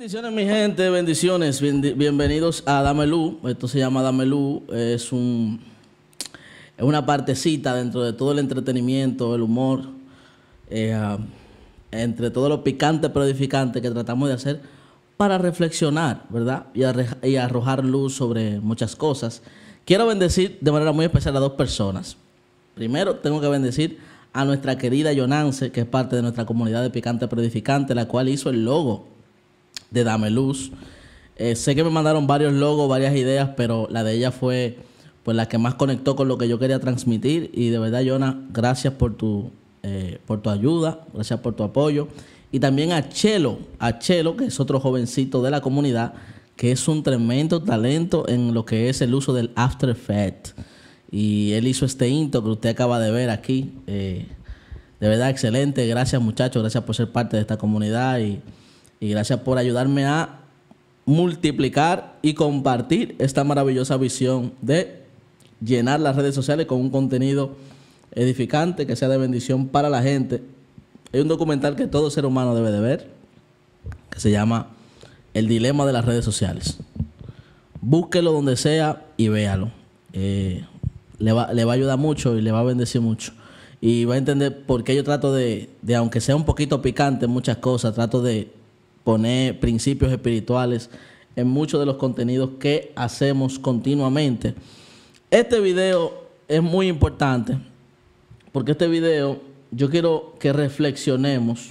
Bendiciones, mi gente, bendiciones. bienvenidos a Dame Esto se llama Dame Es, un, es una partecita dentro de todo el entretenimiento, el humor, eh, ah, entre todo lo picante pero que tratamos de hacer para reflexionar, ¿verdad? Y, arrojar luz sobre muchas cosas. Quiero bendecir de manera muy especial a dos personas. Primero, tengo que bendecir a nuestra querida Yonance, que es parte de nuestra comunidad de Picante Predificante, la cual hizo el logo de Dame Luz. Eh, sé que me mandaron varios logos, varias ideas, pero la de ella fue pues la que más conectó con lo que yo quería transmitir. Y de verdad, Jonah, gracias por tu, eh, por tu ayuda, gracias por tu apoyo. Y también a Chelo, a Chelo, que es otro jovencito de la comunidad, que es un tremendo talento en lo que es el uso del After Effects. Y él hizo este intro que usted acaba de ver aquí. Eh, de verdad, excelente. Gracias muchachos, gracias por ser parte de esta comunidad. y y gracias por ayudarme a multiplicar y compartir esta maravillosa visión de llenar las redes sociales con un contenido edificante que sea de bendición para la gente. Hay un documental que todo ser humano debe de ver que se llama El dilema de las redes sociales. Búsquelo donde sea y véalo. Eh, le, va, a ayudar mucho y le va a bendecir mucho y va a entender por qué yo trato de, de, aunque sea un poquito picante muchas cosas, trato de, poner principios espirituales en muchos de los contenidos que hacemos continuamente. Este video es muy importante porque este video yo quiero que reflexionemos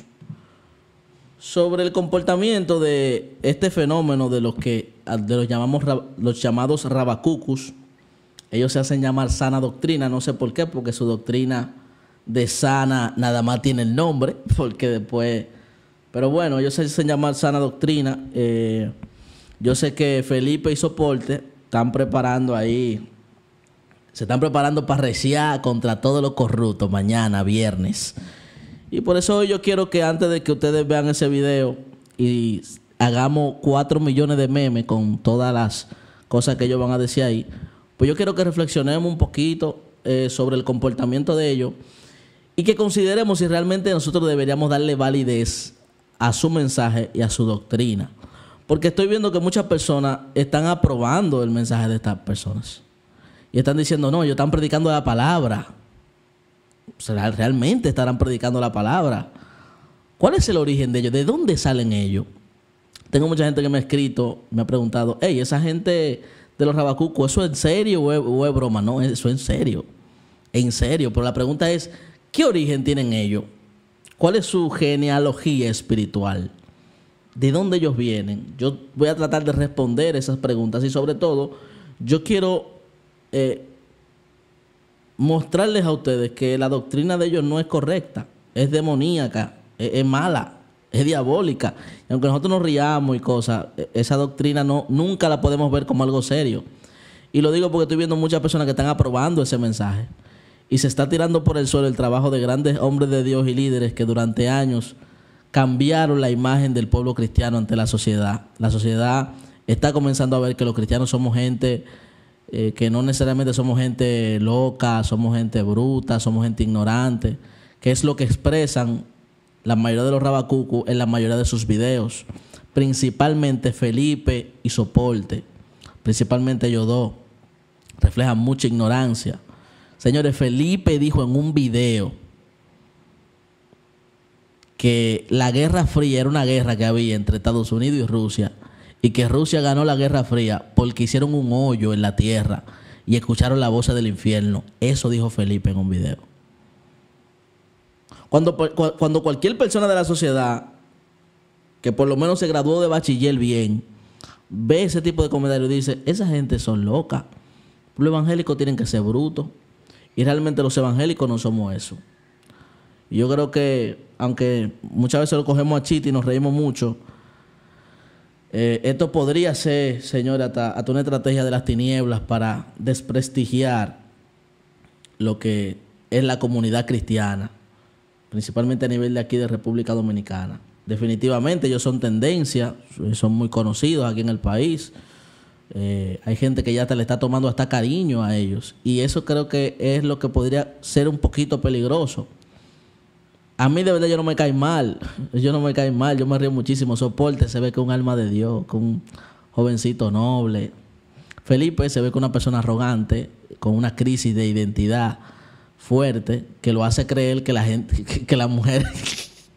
sobre el comportamiento de este fenómeno de los que los llamamos los llamados rabacucus. Ellos se hacen llamar sana doctrina, no sé por qué, porque su doctrina de sana nada más tiene el nombre, porque después pero bueno, yo que se llama sana doctrina. Eh, yo sé que Felipe y Soporte están preparando ahí, se están preparando para reciar contra todos los corruptos mañana, viernes. Y por eso yo quiero que antes de que ustedes vean ese video y hagamos cuatro millones de memes con todas las cosas que ellos van a decir ahí, pues yo quiero que reflexionemos un poquito eh, sobre el comportamiento de ellos y que consideremos si realmente nosotros deberíamos darle validez a su mensaje y a su doctrina. Porque estoy viendo que muchas personas están aprobando el mensaje de estas personas. Y están diciendo, no, ellos están predicando la palabra. realmente estarán predicando la palabra. ¿Cuál es el origen de ellos? ¿De dónde salen ellos? Tengo mucha gente que me ha escrito, me ha preguntado, hey, esa gente de los rabacucos, ¿eso es en serio o es broma? No, eso es en serio. En serio. Pero la pregunta es, ¿qué origen tienen ellos? ¿Cuál es su genealogía espiritual? ¿De dónde ellos vienen? Yo voy a tratar de responder esas preguntas y sobre todo yo quiero eh, mostrarles a ustedes que la doctrina de ellos no es correcta, es demoníaca, e-, es, mala, es diabólica. Y aunque nosotros nos riamos y cosas, e-, esa doctrina no, nunca la podemos ver como algo serio. Y lo digo porque estoy viendo muchas personas que están aprobando ese mensaje y se está tirando por el suelo el trabajo de grandes hombres de Dios y líderes que durante años cambiaron la imagen del pueblo cristiano ante la sociedad. La sociedad está comenzando a ver que los cristianos somos gente eh, que no necesariamente somos gente loca, somos gente bruta, somos gente ignorante, que es lo que expresan la mayoría de los rabacucu en la mayoría de sus videos, principalmente Felipe y Soporte, principalmente Yodó, reflejan mucha ignorancia Señores, Felipe dijo en un video que la Guerra Fría era una guerra que había entre Estados Unidos y Rusia y que Rusia ganó la Guerra Fría porque hicieron un hoyo en la tierra y escucharon la voz del infierno. Eso dijo Felipe en un video. Cuando, pues, cuando cualquier persona de la sociedad que por lo menos se graduó de bachiller bien, ve ese tipo de comentarios y dice, esa gente son locas. Los evangélicos tienen que ser brutos. Y realmente los evangélicos no somos eso. yo creo que, aunque muchas veces lo cogemos a chiste y nos reímos mucho, eh, esto podría ser, señora, hasta, una estrategia de las tinieblas para desprestigiar lo que es la comunidad cristiana, principalmente a nivel de aquí de República Dominicana. Definitivamente ellos son tendencia, eh, son muy conocidos aquí en el país. Eh, hay gente que ya te le está tomando hasta cariño a ellos. Y eso creo que es lo que podría ser un poquito peligroso. A mí de verdad yo no me cae mal. Yo no me cae mal. Yo me río muchísimo. Soporte se ve que un alma de Dios, con un jovencito noble. Felipe se ve que una persona arrogante, con una crisis de identidad fuerte, que lo hace creer que la gente, que, que la mujer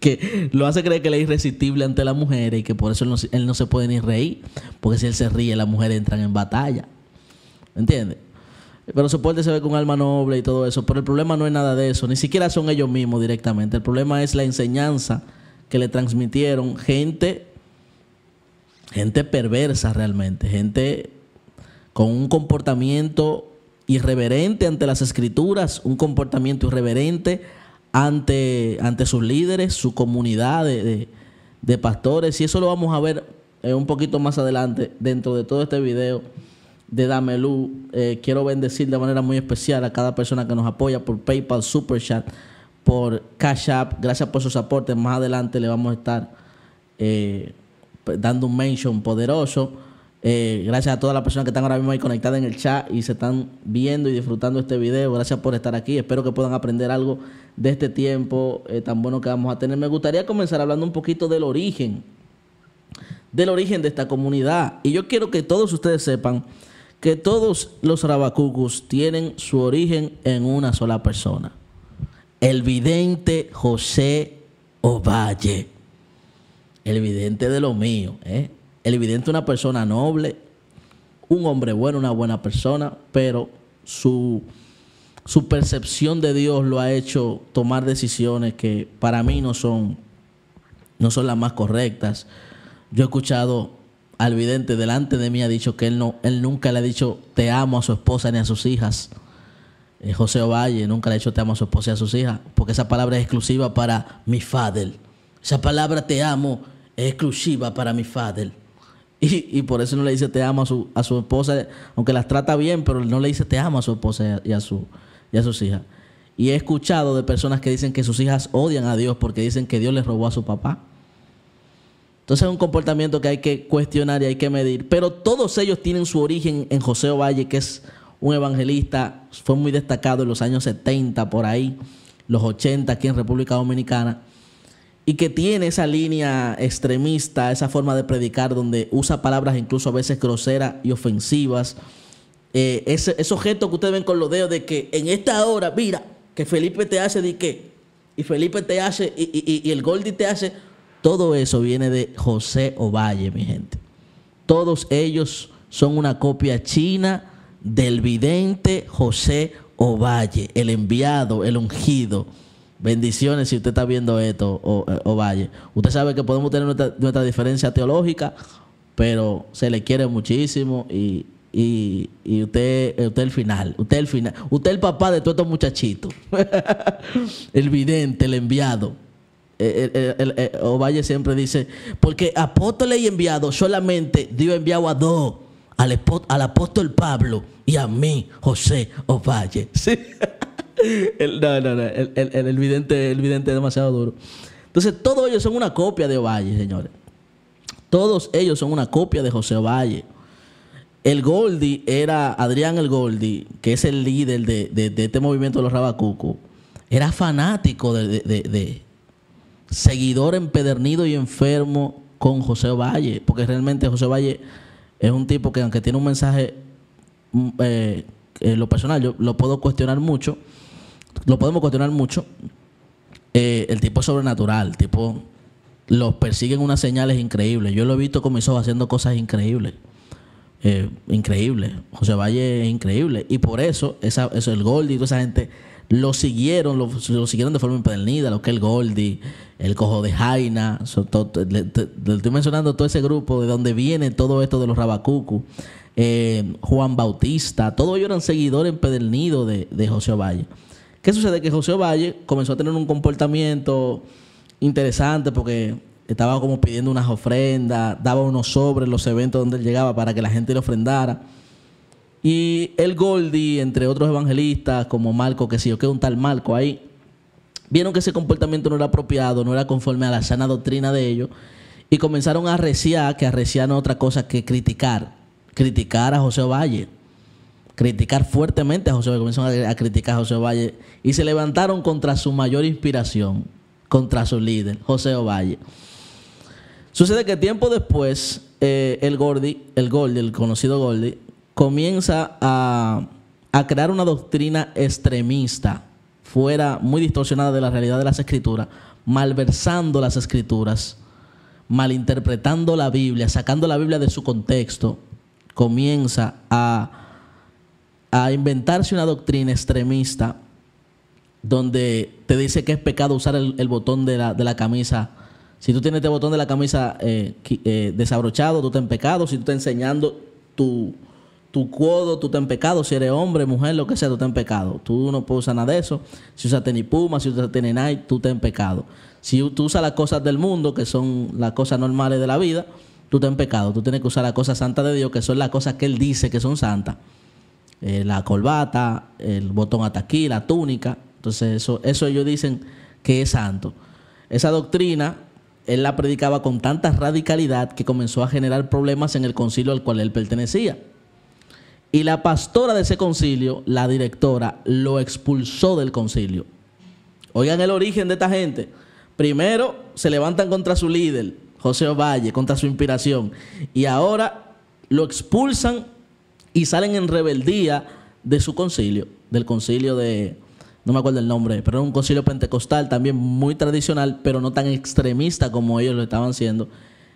que lo hace creer que él es irresistible ante la mujer y que por eso él no, se puede ni reír, porque si él se ríe, las mujeres entran en batalla. ¿Entiendes? Pero soporte se ve con alma noble y todo eso. Pero el problema no es nada de eso. Ni siquiera son ellos mismos directamente. El problema es la enseñanza que le transmitieron gente, gente perversa realmente. Gente con un comportamiento irreverente ante las escrituras, un comportamiento irreverente ante, ante sus líderes, su comunidad de, pastores. Y eso lo vamos a ver eh, un poquito más adelante dentro de todo este video de Damelú. Eh, quiero bendecir de manera muy especial a cada persona que nos apoya por PayPal, Super Chat, por Cash App. Gracias por sus aportes. Más adelante le vamos a estar eh, dando un mention poderoso. Eh, gracias a todas las personas que están ahora mismo ahí conectadas en el chat y se están viendo y disfrutando este video. Gracias por estar aquí. Espero que puedan aprender algo de este tiempo eh, tan bueno que vamos a tener. Me gustaría comenzar hablando un poquito del origen, del origen de esta comunidad. Y yo quiero que todos ustedes sepan que todos los rabacucus tienen su origen en una sola persona. El vidente José Ovalle. El vidente de lo mío, ¿eh? El vidente es una persona noble, un hombre bueno, una buena persona, pero su, percepción de Dios lo ha hecho tomar decisiones que para mí no son, no son las más correctas. Yo he escuchado al vidente delante de mí ha dicho que él, no, él nunca le ha dicho te amo a su esposa ni a sus hijas. Eh, José Ovalle nunca le ha dicho te amo a su esposa y a sus hijas, porque esa palabra es exclusiva para mi Fadel. Esa palabra te amo es exclusiva para mi Fadel. Y, por eso no le dice te amo a su, esposa, aunque las trata bien, pero no le dice te amo a su esposa y a, su, y a sus hijas. Y he escuchado de personas que dicen que sus hijas odian a Dios porque dicen que Dios les robó a su papá. Entonces es un comportamiento que hay que cuestionar y hay que medir. Pero todos ellos tienen su origen en José Ovalle, que es un evangelista, fue muy destacado en los años 70, por ahí, los 80, aquí en República Dominicana y que tiene esa línea extremista, esa forma de predicar donde usa palabras incluso a veces groseras y ofensivas. Eh, ese, esos que ustedes ven con los dedos de que en esta hora, mira, que Felipe te hace de qué, y Felipe te hace, y, y el Goldi te hace, todo eso viene de José Ovalle, mi gente. Todos ellos son una copia china del vidente José Ovalle, el enviado, el ungido bendiciones si usted está viendo esto o, eh, Usted sabe que podemos tener nuestra, diferencia teológica, pero se le quiere muchísimo y, eh, usted es usted el final, usted el final, usted el papá de todos estos muchachitos, el vidente, el enviado. Eh, Ovalle siempre dice, porque apóstoles y enviados solamente Dios enviado a dos, al, al apóstol Pablo y a mí, José Ovalle. ¿Sí? El, no, no, no. El, vidente, el vidente es demasiado duro. Entonces, todos ellos son una copia de Valle, señores. Todos ellos son una copia de José Valle. El Goldi era, Adrián el Goldi, que es el líder de, este movimiento de los Rabacucos, era fanático de, seguidor empedernido y enfermo con José Valle, porque realmente José Valle es un tipo que aunque tiene un mensaje, mm, eh, eh, lo personal, yo lo puedo cuestionar mucho, lo podemos cuestionar mucho. Eh, el tipo sobrenatural, tipo los persiguen unas señales increíbles. Yo lo he visto con mis ojos haciendo cosas increíbles. increíbles eh, increíble. José Valle es increíble. Y por eso, eso, el Goldie y toda esa gente lo siguieron, lo, siguieron de forma impedernida, lo que el Goldie, el Cojo de Jaina, le, estoy mencionando todo ese grupo de donde viene todo esto de los Rabacucu, eh, Juan Bautista, todos ellos eran seguidores empedernidos de José Valle. ¿Qué sucede? Que José Valle comenzó a tener un comportamiento interesante porque estaba como pidiendo unas ofrendas, daba unos sobres en los eventos donde él llegaba para que la gente le ofrendara. Y el Goldi, entre otros evangelistas como Marco, que si yo que un tal Marco ahí, vieron que ese comportamiento no era apropiado, no era conforme a la sana doctrina de ellos, y comenzaron a arreciar, que arreciar no es otra cosa que criticar, criticar a José Valle criticar fuertemente a José Valle, a, criticar a José Valle y se levantaron contra su mayor inspiración, contra su líder, José Ovalle Sucede que tiempo después, eh, el Gordi, el Gordi, el conocido Gordi, comienza a crear una doctrina extremista, fuera muy distorsionada de la realidad de las escrituras, malversando las escrituras, malinterpretando la Biblia, sacando la Biblia de su contexto, comienza a a inventarse una doctrina extremista donde te dice que es pecado usar el, botón de la, camisa. Si tú tienes este botón de la camisa eh, eh, desabrochado, tú estás en pecado. Si tú estás enseñando tu, tu codo, tú estás en pecado. Si eres hombre, mujer, lo que sea, tú estás en pecado. Tú no puedes usar nada de eso. Si usas tenis puma, si usas tenis Nike, tú estás en pecado. Si tú usas las cosas del mundo, que son las cosas normales de la vida, tú estás en pecado. Tú tienes que usar las cosas santas de Dios, que son las cosas que Él dice que son santas. Eh, la corbata, el botón hasta la túnica. Entonces, eso, eso ellos dicen que es santo. Esa doctrina él la predicaba con tanta radicalidad que comenzó a generar problemas en el concilio al cual él pertenecía. Y la pastora de ese concilio, la directora, lo expulsó del concilio. Oigan el origen de esta gente. Primero se levantan contra su líder, José Ovalle, contra su inspiración. Y ahora lo expulsan y salen en rebeldía de su concilio, del concilio de, no me acuerdo el nombre, pero era un concilio pentecostal también muy tradicional, pero no tan extremista como ellos lo estaban siendo.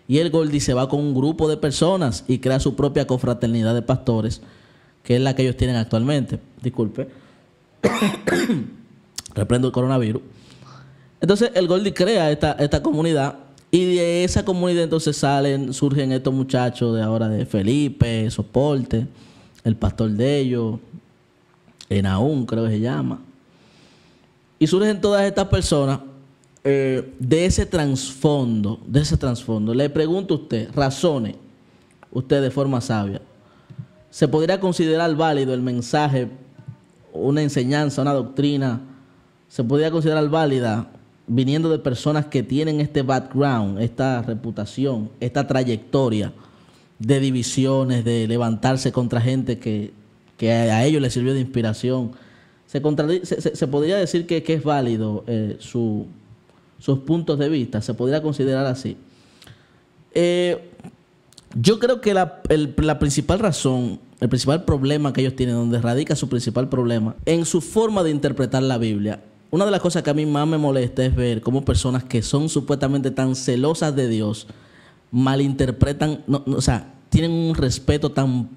Y el Goldi se va con un grupo de personas y crea su propia confraternidad de pastores, que es la que ellos tienen actualmente. Disculpe. Reprendo el coronavirus. Entonces el Goldi crea esta, esta comunidad y de esa comunidad entonces salen, surgen estos muchachos de ahora de Felipe, Soporte, el pastor de ellos, Enaún creo que se llama. Y surgen todas estas personas eh, de ese trasfondo, de ese trasfondo. Le pregunto a usted, razone usted de forma sabia. ¿Se podría considerar válido el mensaje, una enseñanza, una doctrina? ¿Se podría considerar válida viniendo de personas que tienen este background, esta reputación, esta trayectoria de divisiones, de levantarse contra gente que, a ellos les sirvió de inspiración. Se, podría decir que, es válido eh, sus puntos de vista, se podría considerar así. Eh, yo creo que la, la principal razón, el principal problema que ellos tienen, donde radica su principal problema, en su forma de interpretar la Biblia, una de las cosas que a mí más me molesta es ver cómo personas que son supuestamente tan celosas de Dios malinterpretan, o sea, tienen un respeto tan,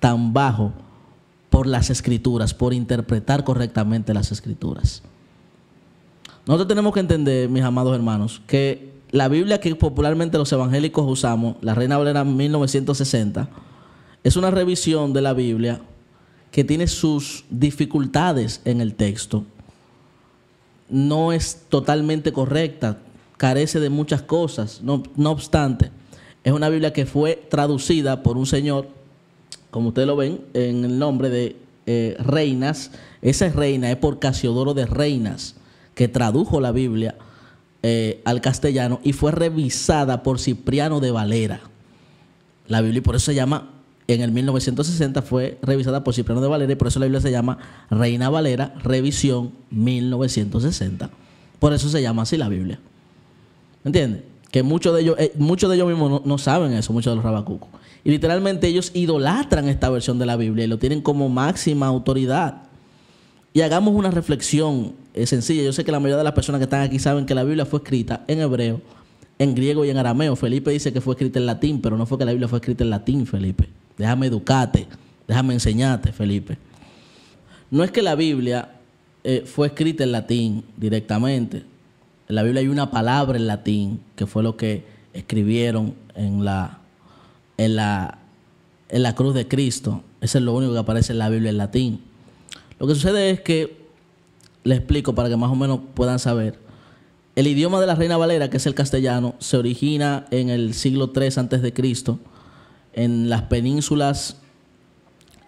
tan bajo por las escrituras, por interpretar correctamente las escrituras. Nosotros tenemos que entender, mis amados hermanos, que la Biblia que popularmente los evangélicos usamos, la Reina Valera 1960, es una revisión de la Biblia que tiene sus dificultades en el texto no es totalmente correcta, carece de muchas cosas. No, obstante, es una Biblia que fue traducida por un señor, como ustedes lo ven, en el nombre de eh, Reinas. Esa es reina, es por Casiodoro de Reinas, que tradujo la Biblia eh, al castellano y fue revisada por Cipriano de Valera. La Biblia, y por eso se llama en el 1960 fue revisada por Cipriano de Valera y por eso la Biblia se llama Reina Valera, revisión 1960. Por eso se llama así la Biblia. ¿Entiendes? Que muchos de ellos, eh, muchos de ellos mismos no, saben eso, muchos de los rabacucos. Y literalmente ellos idolatran esta versión de la Biblia y lo tienen como máxima autoridad. Y hagamos una reflexión eh, sencilla. Yo sé que la mayoría de las personas que están aquí saben que la Biblia fue escrita en hebreo, en griego y en arameo. Felipe dice que fue escrita en latín, pero no fue que la Biblia fue escrita en latín, Felipe déjame educarte, déjame enseñarte, Felipe. No es que la Biblia eh, fue escrita en latín directamente. En la Biblia hay una palabra en latín que fue lo que escribieron en la, en la, en la cruz de Cristo. Eso es lo único que aparece en la Biblia en latín. Lo que sucede es que, le explico para que más o menos puedan saber, el idioma de la Reina Valera, que es el castellano, se origina en el siglo III antes de Cristo en las penínsulas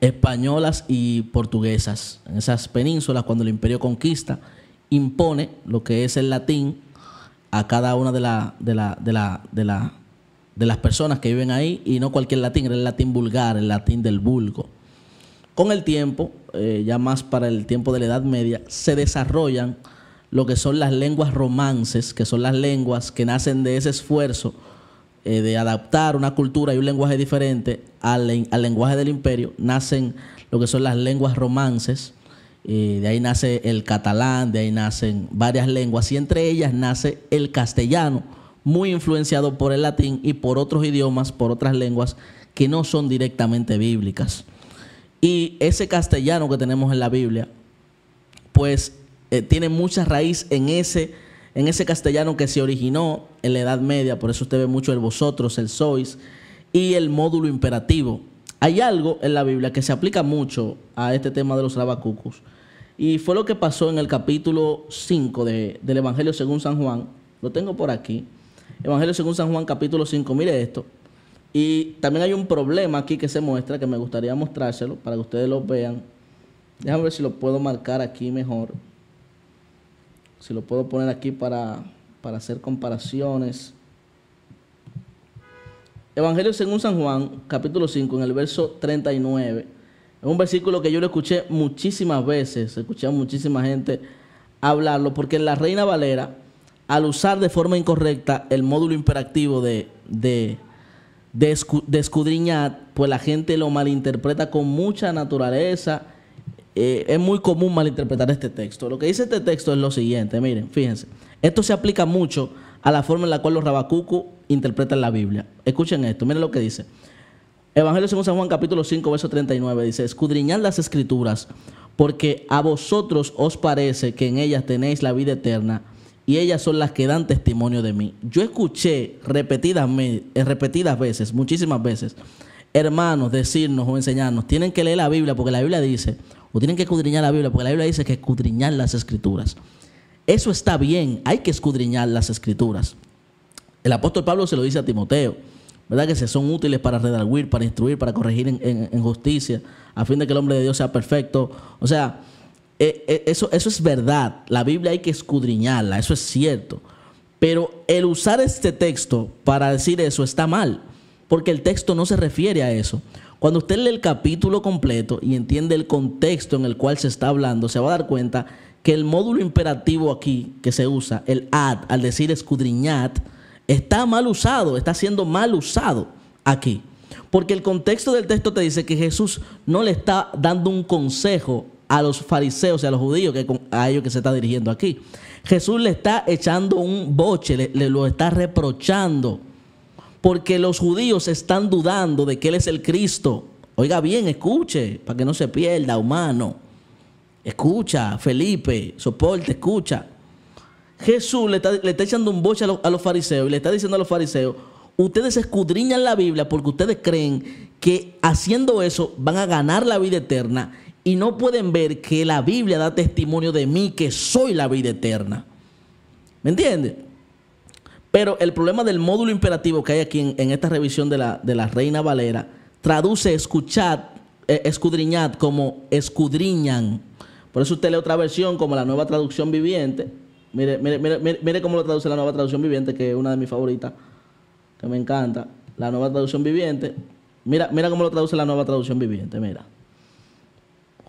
españolas y portuguesas. En esas penínsulas, cuando el imperio conquista, impone lo que es el latín a cada una de, la, de, la, de, la, de, las personas que viven ahí, y no cualquier latín, era el latín vulgar, el latín del vulgo. Con el tiempo, eh, ya más para el tiempo de la Edad Media, se desarrollan lo que son las lenguas romances, que son las lenguas que nacen de ese esfuerzo eh, de adaptar una cultura y un lenguaje diferente al, al, lenguaje del imperio, nacen lo que son las lenguas romances, eh, de ahí nace el catalán, de ahí nacen varias lenguas, y entre ellas nace el castellano, muy influenciado por el latín y por otros idiomas, por otras lenguas que no son directamente bíblicas. Y ese castellano que tenemos en la Biblia, pues eh, tiene mucha raíz en ese en ese castellano que se originó en la Edad Media, por eso usted ve mucho el vosotros, el sois y el módulo imperativo. Hay algo en la Biblia que se aplica mucho a este tema de los rabacucos. Y fue lo que pasó en el capítulo 5 del Evangelio según San Juan. Lo tengo por aquí. Evangelio según San Juan, capítulo 5. Mire esto. Y también hay un problema aquí que se muestra que me gustaría mostrárselo para que ustedes lo vean. Déjame ver si lo puedo marcar aquí mejor si lo puedo poner aquí para, hacer comparaciones. Evangelio según San Juan, capítulo 5, en el verso 39. Es un versículo que yo lo escuché muchísimas veces, escuché a muchísima gente hablarlo, porque la Reina Valera, al usar de forma incorrecta el módulo imperativo de, de, de escudriñar, pues la gente lo malinterpreta con mucha naturaleza eh, es muy común malinterpretar este texto. Lo que dice este texto es lo siguiente, miren, fíjense. Esto se aplica mucho a la forma en la cual los rabacucos interpretan la Biblia. Escuchen esto, miren lo que dice. Evangelio según San Juan capítulo 5, verso 39, dice, escudriñad las escrituras, porque a vosotros os parece que en ellas tenéis la vida eterna, y ellas son las que dan testimonio de mí. Yo escuché repetidas, eh, repetidas veces, muchísimas veces, hermanos decirnos o enseñarnos, tienen que leer la Biblia, porque la Biblia dice, o tienen que escudriñar la Biblia, porque la Biblia dice que escudriñar las escrituras. Eso está bien, hay que escudriñar las escrituras. El apóstol Pablo se lo dice a Timoteo, ¿verdad? Que se son útiles para redarguir, para instruir, para corregir en, justicia, a fin de que el hombre de Dios sea perfecto. O sea, e, e, eso, eso es verdad. La Biblia hay que escudriñarla, eso es cierto. Pero el usar este texto para decir eso está mal, porque el texto no se refiere a eso. Cuando usted lee el capítulo completo y entiende el contexto en el cual se está hablando, se va a dar cuenta que el módulo imperativo aquí que se usa, el ad, al decir escudriñad, está mal usado, está siendo mal usado aquí. Porque el contexto del texto te dice que Jesús no le está dando un consejo a los fariseos y a los judíos, que a ellos que se está dirigiendo aquí. Jesús le está echando un boche, le, le lo está reprochando porque los judíos están dudando de que Él es el Cristo. Oiga bien, escuche, para que no se pierda, humano. Escucha, Felipe, soporte, escucha. Jesús le está, echando un boche a, los fariseos y le está diciendo a los fariseos, ustedes escudriñan la Biblia porque ustedes creen que haciendo eso van a ganar la vida eterna y no pueden ver que la Biblia da testimonio de mí que soy la vida eterna. ¿Me entiendes? Pero el problema del módulo imperativo que hay aquí en, esta revisión de la, de la Reina Valera traduce escuchad, eh, escudriñad como escudriñan. Por eso usted lee otra versión como la nueva traducción viviente. Mire, mire, mire, mire cómo lo traduce la nueva traducción viviente, que es una de mis favoritas, que me encanta. La nueva traducción viviente. Mira, mira cómo lo traduce la nueva traducción viviente, mira.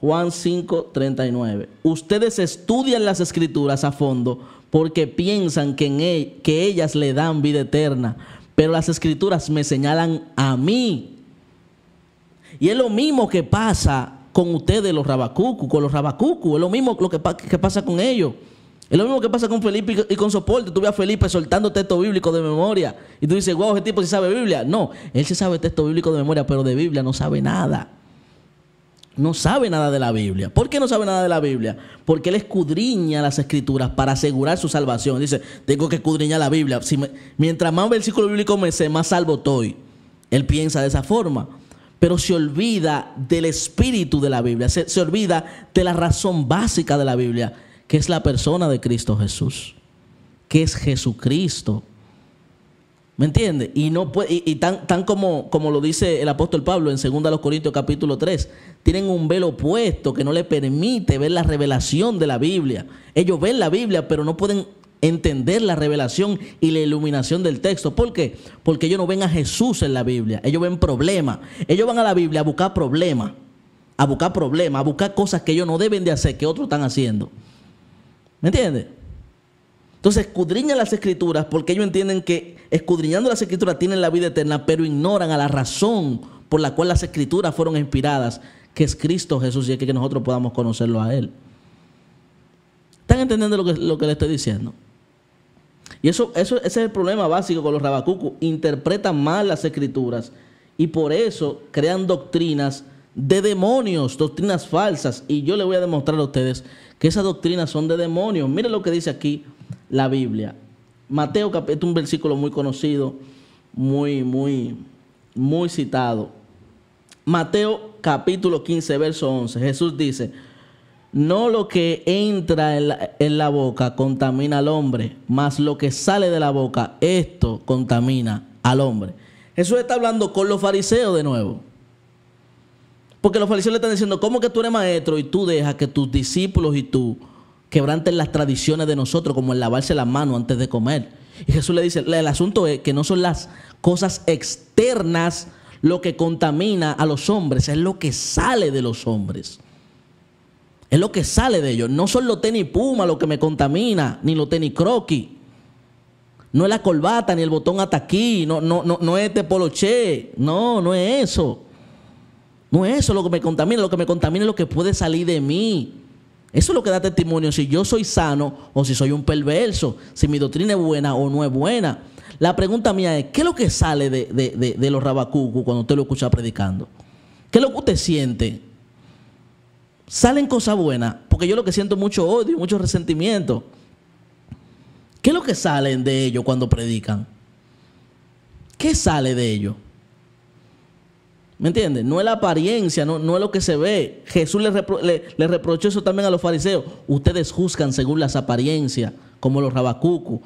Juan 5, 39. Ustedes estudian las escrituras a fondo porque piensan que, en e, que ellas le dan vida eterna, pero las escrituras me señalan a mí. Y es lo mismo que pasa con ustedes los rabacucu, con los rabacucu, es lo mismo lo que, pasa con ellos. Es lo mismo que pasa con Felipe y con soporte. Tú ves a Felipe soltando texto bíblico de memoria. Y tú dices, wow, ese tipo sí sabe Biblia. No, él sí sabe texto bíblico de memoria, pero de Biblia no sabe nada no sabe nada de la Biblia. ¿Por qué no sabe nada de la Biblia? Porque él escudriña las escrituras para asegurar su salvación. Dice, tengo que escudriñar la Biblia. Si mientras más versículo bíblico me sé, más salvo estoy. Él piensa de esa forma. Pero se olvida del espíritu de la Biblia. Se, se olvida de la razón básica de la Biblia, que es la persona de Cristo Jesús. Que es Jesucristo. ¿Me entiendes? Y no puede, tan, tan como, como lo dice el apóstol Pablo en 2 Corintios capítulo 3, tienen un velo puesto que no le permite ver la revelación de la Biblia. Ellos ven la Biblia, pero no pueden entender la revelación y la iluminación del texto. ¿Por qué? Porque ellos no ven a Jesús en la Biblia, ellos ven problemas. Ellos van a la Biblia a buscar problemas, a buscar problemas, a buscar cosas que ellos no deben de hacer, que otros están haciendo. ¿Me entiendes? Entonces escudriñan las escrituras porque ellos entienden que escudriñando las escrituras tienen la vida eterna, pero ignoran a la razón por la cual las escrituras fueron inspiradas, que es Cristo Jesús, y es que nosotros podamos conocerlo a Él. ¿Están entendiendo lo que, lo que le estoy diciendo? Y eso, eso, ese es el problema básico con los rabacucos. Interpretan mal las escrituras y por eso crean doctrinas de demonios, doctrinas falsas. Y yo le voy a demostrar a ustedes que esas doctrinas son de demonios. Miren lo que dice aquí la Biblia. Mateo este es un versículo muy conocido, muy, muy, muy citado. Mateo capítulo 15, verso 11. Jesús dice, no lo que entra en la, en la boca contamina al hombre, más lo que sale de la boca, esto contamina al hombre. Jesús está hablando con los fariseos de nuevo. Porque los fariseos le están diciendo, ¿cómo que tú eres maestro y tú dejas que tus discípulos y tú quebranten las tradiciones de nosotros, como el lavarse la mano antes de comer. Y Jesús le dice, el asunto es que no son las cosas externas lo que contamina a los hombres, es lo que sale de los hombres. Es lo que sale de ellos. No son los tenis puma lo que me contamina, ni los tenis croquis. No es la corbata, ni el botón hasta aquí, no, no, no, no es este poloche, no, no es eso. No es eso lo que me contamina, lo que me contamina es lo que puede salir de mí. Eso es lo que da testimonio si yo soy sano o si soy un perverso, si mi doctrina es buena o no es buena. La pregunta mía es, ¿qué es lo que sale de, los rabacucos cuando usted lo escucha predicando? ¿Qué es lo que usted siente? ¿Salen cosas buenas? Porque yo lo que siento es mucho odio, mucho resentimiento. ¿Qué es lo que salen de ellos cuando predican? ¿Qué sale de ellos? ¿Me entiendes? No es la apariencia, no, no es lo que se ve. Jesús le, reprochó eso también a los fariseos. Ustedes juzgan según las apariencias, como los rabacucos.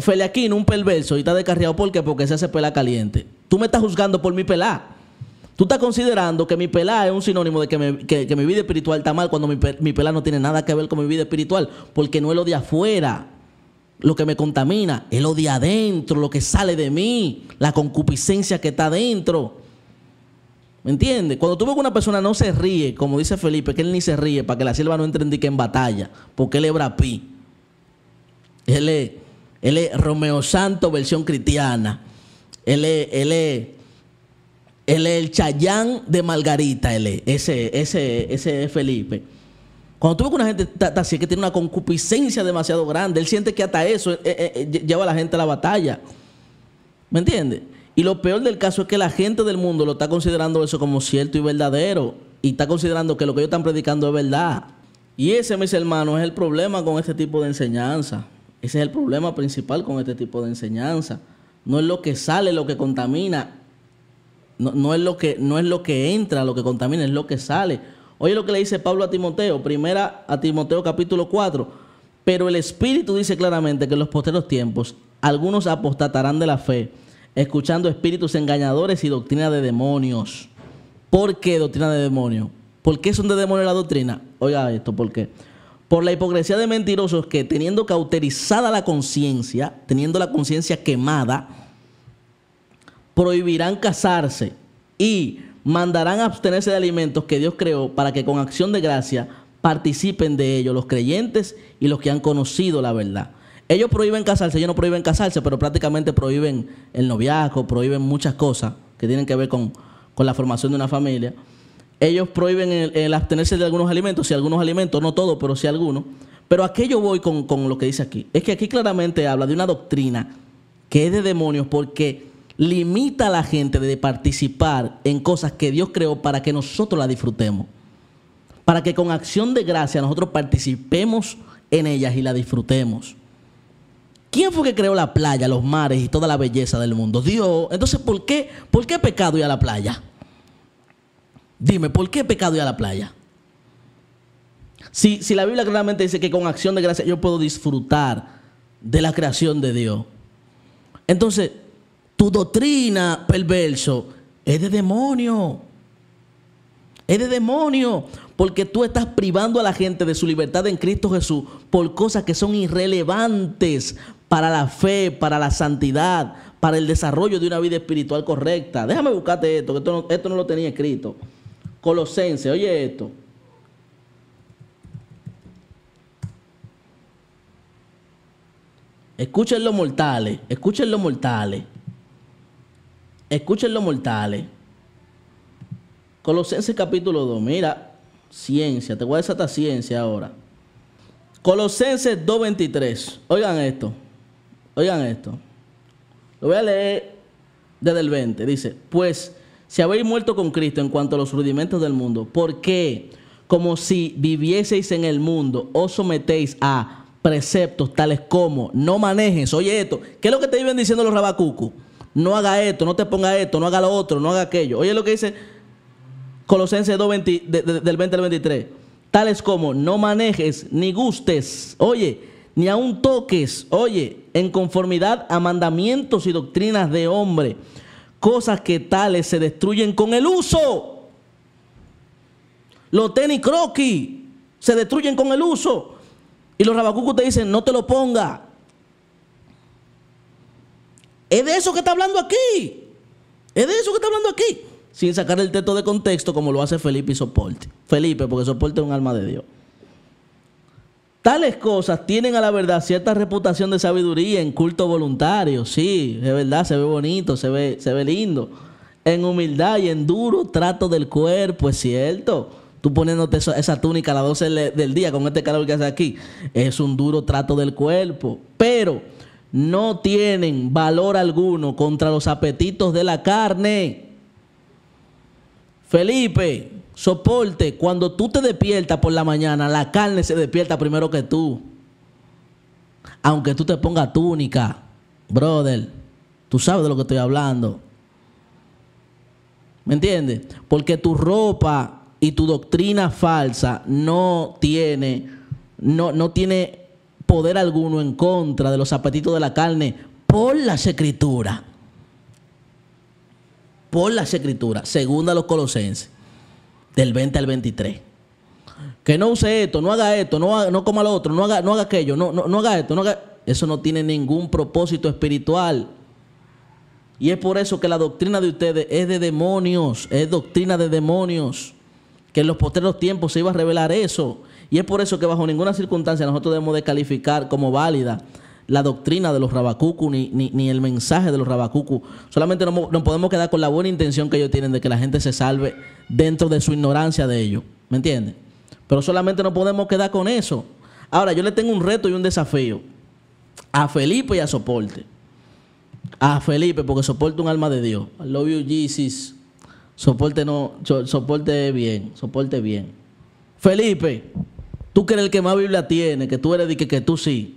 Feliaquín, un perverso, y está descarriado. ¿Por qué? Porque se hace pela caliente. Tú me estás juzgando por mi pelá. Tú estás considerando que mi pelá es un sinónimo de que, mi vida espiritual está mal cuando mi, mi pelá no tiene nada que ver con mi vida espiritual. Porque no es lo de afuera lo que me contamina, es lo de adentro, lo que sale de mí, la concupiscencia que está adentro. ¿Me entiendes? Cuando tú ves que una persona no se ríe, como dice Felipe, que él ni se ríe para que la selva no entre en, en batalla, porque él es Brapi, Él es, Romeo Santo, versión cristiana. Él es, el Chayán de Margarita, él es. Ese, es Felipe. Cuando tú ves que una gente así, que tiene una concupiscencia demasiado grande, él siente que hasta eso eh, eh, eh, lleva a la gente a la batalla. ¿Me entiendes? Y lo peor del caso es que la gente del mundo lo está considerando eso como cierto y verdadero. Y está considerando que lo que ellos están predicando es verdad. Y ese, mis hermanos, es el problema con este tipo de enseñanza. Ese es el problema principal con este tipo de enseñanza. No es lo que sale lo que contamina. No, es, lo que, no es lo que entra lo que contamina, es lo que sale. Oye lo que le dice Pablo a Timoteo, primera a Timoteo capítulo 4. Pero el Espíritu dice claramente que en los posteros tiempos algunos apostatarán de la fe escuchando espíritus engañadores y doctrina de demonios. ¿Por qué doctrina de demonios? ¿Por qué son de demonios la doctrina? Oiga esto, ¿por qué? Por la hipocresía de mentirosos que teniendo cauterizada la conciencia, teniendo la conciencia quemada, prohibirán casarse y mandarán abstenerse de alimentos que Dios creó para que con acción de gracia participen de ellos los creyentes y los que han conocido la verdad ellos prohíben casarse, ellos no prohíben casarse, pero prácticamente prohíben el noviazgo, prohíben muchas cosas que tienen que ver con, la formación de una familia. Ellos prohíben el, abstenerse de algunos alimentos, si algunos alimentos, no todos, pero si algunos. Pero aquí yo voy con, con lo que dice aquí. Es que aquí claramente habla de una doctrina que es de demonios porque limita a la gente de participar en cosas que Dios creó para que nosotros la disfrutemos. Para que con acción de gracia nosotros participemos en ellas y la disfrutemos. ¿Quién fue que creó la playa, los mares y toda la belleza del mundo? Dios. Entonces, ¿por qué, por pecado ir a la playa? Dime, ¿por qué pecado ir a la playa? Si, si la Biblia claramente dice que con acción de gracia yo puedo disfrutar de la creación de Dios. Entonces, tu doctrina, perverso, es de demonio. Es de demonio. Porque tú estás privando a la gente de su libertad en Cristo Jesús por cosas que son irrelevantes para la fe, para la santidad, para el desarrollo de una vida espiritual correcta. Déjame buscarte esto, que esto no, lo tenía escrito. Colosenses, oye esto. Escuchen los mortales, escuchen los mortales. Escuchen los mortales. Colosenses capítulo 2, mira, ciencia, te voy a esta ciencia ahora. Colosenses 2.23, oigan esto. Oigan esto. Lo voy a leer desde el 20. Dice, pues si habéis muerto con Cristo en cuanto a los rudimentos del mundo, ¿por qué, como si vivieseis en el mundo, os sometéis a preceptos tales como no manejes, oye esto, ¿qué es lo que te viven diciendo los rabacucu? No haga esto, no te ponga esto, no haga lo otro, no haga aquello. Oye lo que dice Colosenses del 20 al 23. Tales como no manejes ni gustes, oye, ni aun toques, oye, en conformidad a mandamientos y doctrinas de hombre, cosas que tales se destruyen con el uso. Los tenis croquis se destruyen con el uso. Y los rabacucos te dicen, no te lo ponga. Es de eso que está hablando aquí. Es de eso que está hablando aquí. Sin sacar el texto de contexto como lo hace Felipe y Soporte. Felipe, porque Soporte es un alma de Dios. Tales cosas tienen a la verdad cierta reputación de sabiduría en culto voluntario, sí, es verdad, se ve bonito, se ve, se ve lindo. En humildad y en duro trato del cuerpo, es cierto. Tú poniéndote esa túnica a las 12 del día con este calor que hace aquí, es un duro trato del cuerpo. Pero no tienen valor alguno contra los apetitos de la carne. Felipe, Soporte, cuando tú te despiertas por la mañana, la carne se despierta primero que tú. Aunque tú te pongas túnica, brother, tú sabes de lo que estoy hablando. ¿Me entiendes? Porque tu ropa y tu doctrina falsa no tiene, no, no tiene poder alguno en contra de los apetitos de la carne por las escrituras. Por las escrituras, según a los colosenses del 20 al 23. Que no use esto, no haga esto, no, no coma lo otro, no haga, no haga aquello, no, no, haga esto, no haga... Eso no tiene ningún propósito espiritual. Y es por eso que la doctrina de ustedes es de demonios, es doctrina de demonios. Que en los posteriores tiempos se iba a revelar eso. Y es por eso que bajo ninguna circunstancia nosotros debemos de calificar como válida la doctrina de los rabacucu ni, el mensaje de los rabacucu. Solamente nos, podemos quedar con la buena intención que ellos tienen de que la gente se salve dentro de su ignorancia de ellos. ¿Me entiendes? Pero solamente no podemos quedar con eso. Ahora, yo le tengo un reto y un desafío a Felipe y a Soporte. A Felipe, porque Soporte un alma de Dios. I love you, Jesus. Soporte no, soporte bien, soporte bien. Felipe, tú que eres el que más Biblia tiene, que tú eres de que, que tú sí.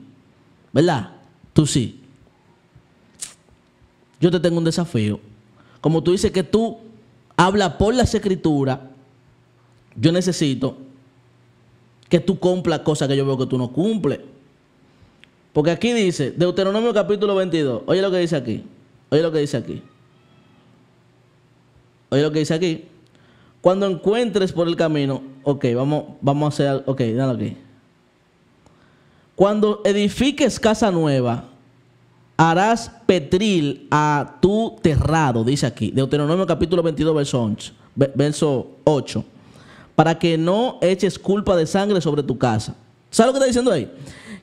¿verdad? Tú sí. Yo te tengo un desafío. Como tú dices que tú hablas por las escrituras, yo necesito que tú cumplas cosas que yo veo que tú no cumples. Porque aquí dice, Deuteronomio capítulo 22, oye lo que dice aquí, oye lo que dice aquí, oye lo que dice aquí. Cuando encuentres por el camino, ok, vamos, vamos a hacer, ok, dale aquí. Cuando edifiques casa nueva, harás petril a tu terrado, dice aquí, Deuteronomio capítulo 22, verso 8, para que no eches culpa de sangre sobre tu casa. ¿Sabes lo que está diciendo ahí?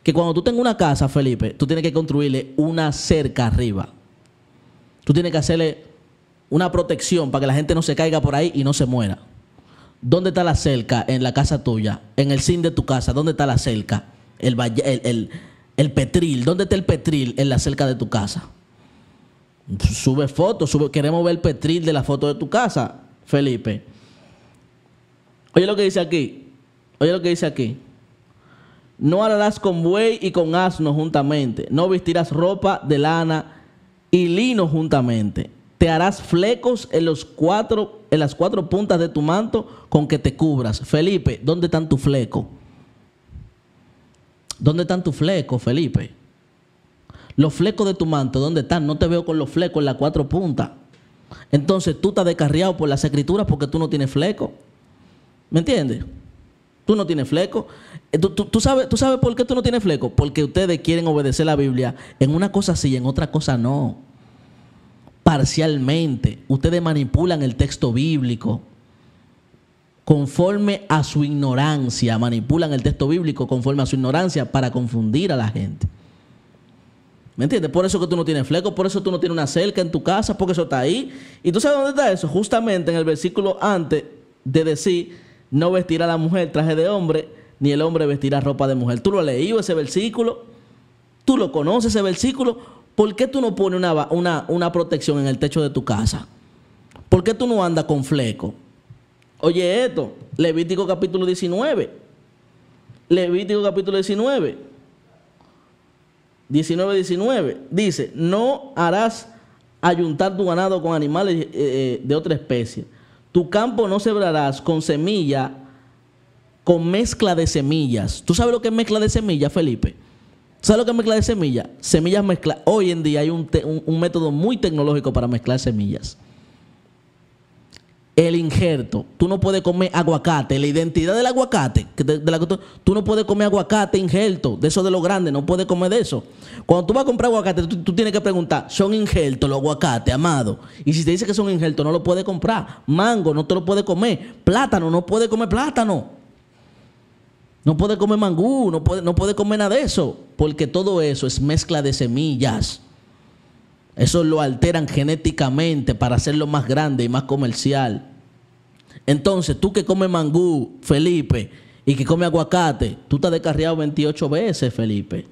Que cuando tú tengas una casa, Felipe, tú tienes que construirle una cerca arriba. Tú tienes que hacerle una protección para que la gente no se caiga por ahí y no se muera. ¿Dónde está la cerca en la casa tuya? En el zinc de tu casa, ¿dónde está la cerca? el, el, petril. ¿Dónde está el petril? En la cerca de tu casa. Sube fotos, queremos ver el petril de la foto de tu casa, Felipe. Oye lo que dice aquí. Oye lo que dice aquí. No harás con buey y con asno juntamente. No vestirás ropa de lana y lino juntamente. Te harás flecos en, los cuatro, en las cuatro puntas de tu manto con que te cubras. Felipe, ¿dónde están tus flecos? ¿Dónde están tus flecos, Felipe? Los flecos de tu manto, ¿dónde están? No te veo con los flecos en las cuatro puntas. Entonces tú estás descarriado por las escrituras porque tú no tienes fleco. ¿Me entiendes? Tú no tienes fleco. Eh, ¿Tú, tú, sabes, ¿Tú sabes por qué tú no tienes fleco? Porque ustedes quieren obedecer la Biblia en una cosa sí y en otra cosa no. Parcialmente. Ustedes manipulan el texto bíblico conforme a su ignorancia, manipulan el texto bíblico conforme a su ignorancia para confundir a la gente. ¿Me entiendes? Por eso que tú no tienes fleco, por eso tú no tienes una cerca en tu casa, porque eso está ahí. ¿Y tú sabes dónde está eso? Justamente en el versículo antes de decir, no vestirá la mujer traje de hombre, ni el hombre vestirá ropa de mujer. Tú lo has leído ese versículo, tú lo conoces ese versículo. ¿Por qué tú no pones una, una, una protección en el techo de tu casa? ¿Por qué tú no andas con fleco? Oye esto, Levítico capítulo 19. Levítico capítulo 19. 19, 19. Dice, no harás ayuntar tu ganado con animales eh, eh, de otra especie. Tu campo no sembrarás con semilla, con mezcla de semillas. ¿Tú sabes lo que es mezcla de semillas, Felipe? ¿Sabes lo que es mezcla de semillas? Semillas mezcla. Hoy en día hay un método muy tecnológico para mezclar semillas el injerto. Tú no puedes comer aguacate. La identidad del aguacate, tú, no puedes comer aguacate, injerto, de eso de lo grande, no puedes comer de eso. Cuando tú vas a comprar aguacate, tú, tienes que preguntar, ¿son injertos los aguacates, amado? Y si te dice que son injertos, no lo puedes comprar. Mango, no te lo puedes comer. Plátano, no puedes comer plátano. No puedes comer mangú, no puedes no comer nada de eso, porque todo eso es mezcla de semillas. Eso lo alteran genéticamente para hacerlo más grande y más comercial. Entonces, tú que comes mangú, Felipe, y que comes aguacate, tú te has descarriado 28 veces, Felipe.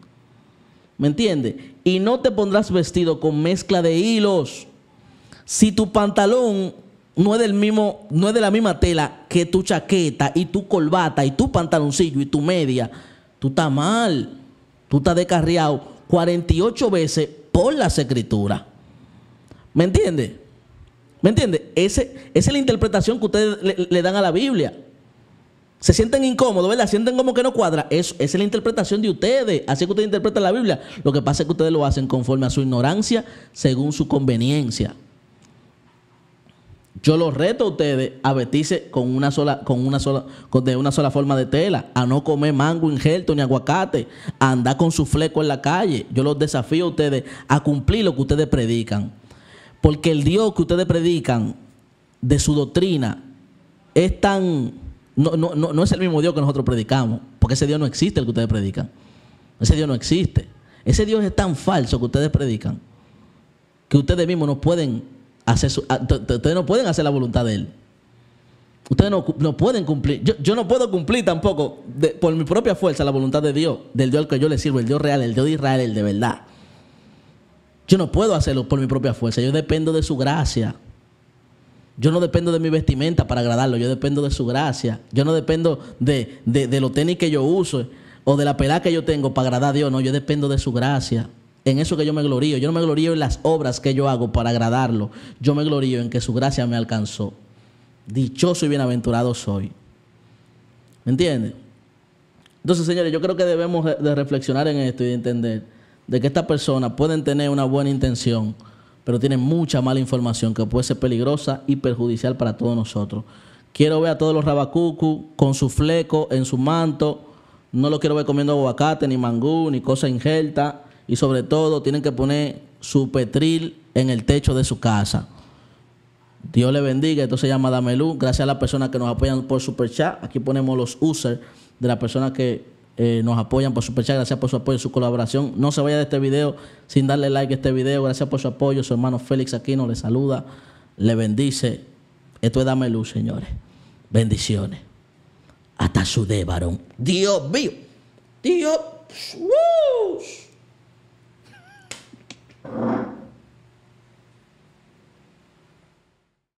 ¿Me entiendes? Y no te pondrás vestido con mezcla de hilos. Si tu pantalón no es, del mismo, no es de la misma tela que tu chaqueta y tu colbata y tu pantaloncillo y tu media, tú estás mal. Tú estás descarriado 48 veces por las escrituras. ¿Me entiende? ¿Me entiende? Ese, esa es la interpretación que ustedes le, dan a la Biblia. Se sienten incómodos, ¿verdad? Sienten como que no cuadra. Es, esa es la interpretación de ustedes. Así que ustedes interpretan la Biblia. Lo que pasa es que ustedes lo hacen conforme a su ignorancia, según su conveniencia. Yo los reto a ustedes a vestirse con una sola, con una sola, de una sola forma de tela, a no comer mango, injerto ni aguacate, a andar con su fleco en la calle. Yo los desafío a ustedes a cumplir lo que ustedes predican. Porque el Dios que ustedes predican de su doctrina es tan. no es el mismo Dios que nosotros predicamos. Porque ese Dios no existe, el que ustedes predican. Ese Dios no existe. Ese Dios es tan falso que ustedes predican que ustedes mismos no pueden hacer ah, ustedes no pueden hacer la voluntad de él. Ustedes no, pueden cumplir. Yo, no puedo cumplir tampoco por mi propia fuerza la voluntad de Dios, del Dios al que yo le sirvo, el Dios real, el Dios de Israel, el de verdad. Yo no puedo hacerlo por mi propia fuerza. Yo dependo de su gracia. Yo no dependo de mi vestimenta para agradarlo. Yo dependo de su gracia. Yo no dependo de, de, los tenis que yo uso o de la pelada que yo tengo para agradar a Dios. No, yo dependo de su gracia en eso que yo me glorío. Yo no me glorío en las obras que yo hago para agradarlo. Yo me glorío en que su gracia me alcanzó. Dichoso y bienaventurado soy. ¿Me entiendes? Entonces, señores, yo creo que debemos eh, de reflexionar en esto y de entender de que estas personas pueden tener una buena intención, pero tienen mucha mala información que puede ser peligrosa y perjudicial para todos nosotros. Quiero ver a todos los rabacucu con su fleco en su manto. No lo quiero ver comiendo aguacate, ni mangú, ni cosa ingelta y sobre todo tienen que poner su petril en el techo de su casa. Dios le bendiga. Esto se llama Dame Luz. Gracias a las personas que nos apoyan por Super Chat. Aquí ponemos los users de las personas que eh, nos apoyan por Super Chat. Gracias por su apoyo y su colaboración. No se vaya de este video sin darle like a este video. Gracias por su apoyo. Su hermano Félix aquí nos le saluda, le bendice. Esto es Dame Luz, señores. Bendiciones. Hasta su de Dios mío. Dios. you.